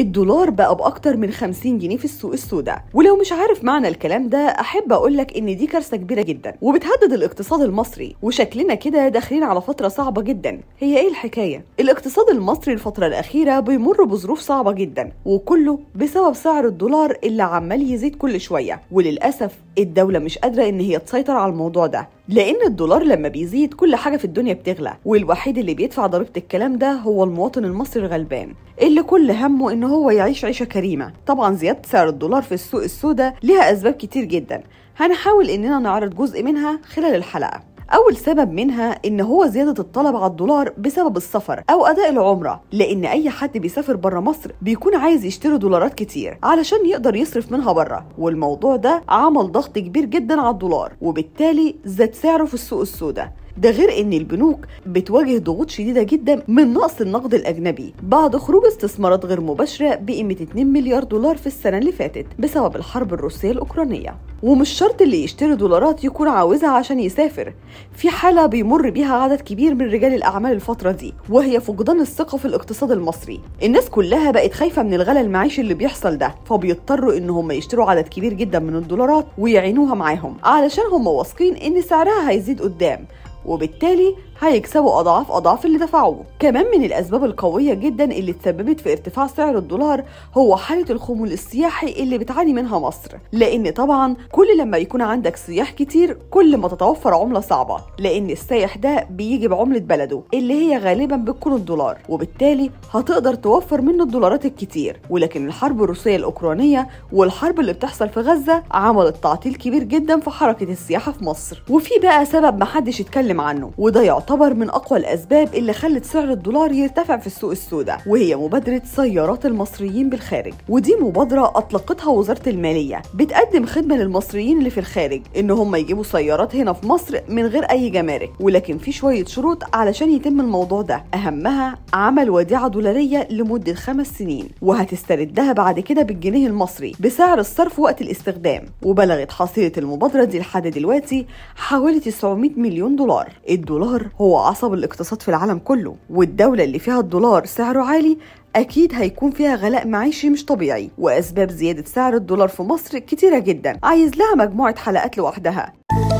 الدولار بقى باكتر من 50 جنيه في السوق السوداء ولو مش عارف معنى الكلام ده احب اقول لك ان دي كارثه كبيره جدا وبتهدد الاقتصاد المصري وشكلنا كده داخلين على فتره صعبه جدا هي ايه الحكايه الاقتصاد المصري الفتره الاخيره بيمر بظروف صعبه جدا وكله بسبب سعر الدولار اللي عمال يزيد كل شويه وللاسف الدولة مش قادرة إن هي تسيطر على الموضوع ده لأن الدولار لما بيزيد كل حاجة في الدنيا بتغلى والوحيد اللي بيدفع ضريبة الكلام ده هو المواطن المصري الغلبان اللي كل همه إن هو يعيش عيشة كريمة طبعا زيادة سعر الدولار في السوق السوداء لها أسباب كتير جدا هنحاول إننا نعرض جزء منها خلال الحلقة اول سبب منها ان هو زياده الطلب على الدولار بسبب السفر او اداء العمره لان اي حد بيسافر بره مصر بيكون عايز يشتري دولارات كتير علشان يقدر يصرف منها بره والموضوع ده عمل ضغط كبير جدا على الدولار وبالتالي زاد سعره في السوق السوداء ده غير ان البنوك بتواجه ضغوط شديده جدا من نقص النقد الاجنبي بعد خروج استثمارات غير مباشره بقيمه 2 مليار دولار في السنه اللي فاتت بسبب الحرب الروسيه الاوكرانيه ومش شرط اللي يشتري دولارات يكون عاوزها عشان يسافر في حاله بيمر بيها عدد كبير من رجال الاعمال الفتره دي وهي فقدان الثقه في الاقتصاد المصري الناس كلها بقت خايفه من الغلاء المعيشي اللي بيحصل ده فبيضطروا ان هم يشتروا عدد كبير جدا من الدولارات ويعينوها معاهم علشان هم واثقين ان سعرها هيزيد قدام وبالتالي هيكسبوا أضعاف أضعاف اللي دفعوه كمان من الأسباب القوية جدا اللي تسببت في ارتفاع سعر الدولار هو حالة الخمول السياحي اللي بتعاني منها مصر لأن طبعا كل لما يكون عندك سياح كتير كل ما تتوفر عملة صعبة لأن السائح ده بيجي بعملة بلده اللي هي غالبا بتكون الدولار وبالتالي هتقدر توفر منه الدولارات الكتير ولكن الحرب الروسية الأوكرانية والحرب اللي بتحصل في غزة عملت تعطيل كبير جدا في حركة السياحة في مصر وفي بقى سبب محدش يتكلم عنه وده يعتبر من أقوى الأسباب اللي خلت سعر الدولار يرتفع في السوق السوداء وهي مبادرة سيارات المصريين بالخارج ودي مبادرة أطلقتها وزارة المالية بتقدم خدمة للمصريين اللي في الخارج إن هم يجيبوا سيارات هنا في مصر من غير أي جمارك ولكن في شوية شروط علشان يتم الموضوع ده أهمها عمل وديعة دولارية لمدة خمس سنين وهتستردها بعد كده بالجنيه المصري بسعر الصرف وقت الاستخدام وبلغت حصيلة المبادرة دي لحد دلوقتي حوالي 900 مليون دولار الدولار هو عصب الاقتصاد في العالم كله والدولة اللي فيها الدولار سعره عالي أكيد هيكون فيها غلاء معيشي مش طبيعي وأسباب زيادة سعر الدولار في مصر كتيرة جدا عايز لها مجموعة حلقات لوحدها